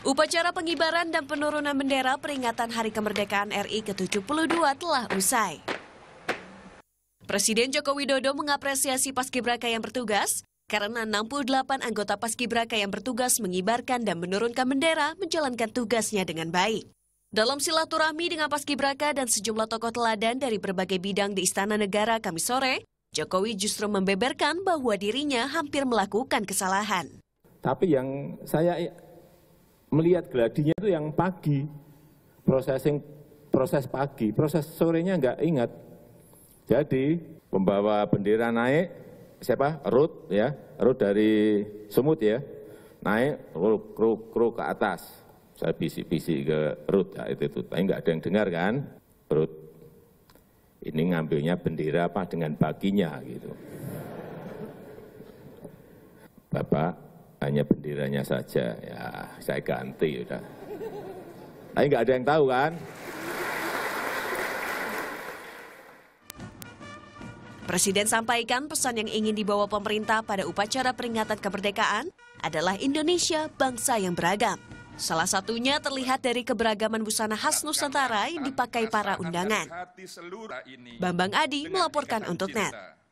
Upacara pengibaran dan penurunan bendera peringatan Hari Kemerdekaan RI ke-72 telah usai. Presiden Joko Widodo mengapresiasi paskibraka yang bertugas karena 68 anggota paskibraka yang bertugas mengibarkan dan menurunkan bendera menjalankan tugasnya dengan baik. Dalam silaturahmi dengan paskibraka dan sejumlah tokoh teladan dari berbagai bidang di Istana Negara kami sore, Jokowi justru membeberkan bahwa dirinya hampir melakukan kesalahan. Tapi yang saya melihat geladinya itu yang pagi, processing proses pagi, proses sorenya enggak ingat. Jadi pembawa bendera naik, siapa? Rut ya, Rut dari semut ya, naik kruk kruk kruk ke atas. Saya bisik-bisik ke Rut ya, itu itu, tapi nggak ada yang dengar kan, Rut. Ini ngambilnya bendera apa dengan paginya gitu. Bapak, hanya benderanya saja. Ya, saya ganti udah. Tapi nggak ada yang tahu kan? Presiden sampaikan pesan yang ingin dibawa pemerintah pada upacara peringatan kemerdekaan adalah Indonesia bangsa yang beragam. Salah satunya terlihat dari keberagaman busana khas Nusantara yang dipakai para undangan. Bambang Adi melaporkan untuk NET.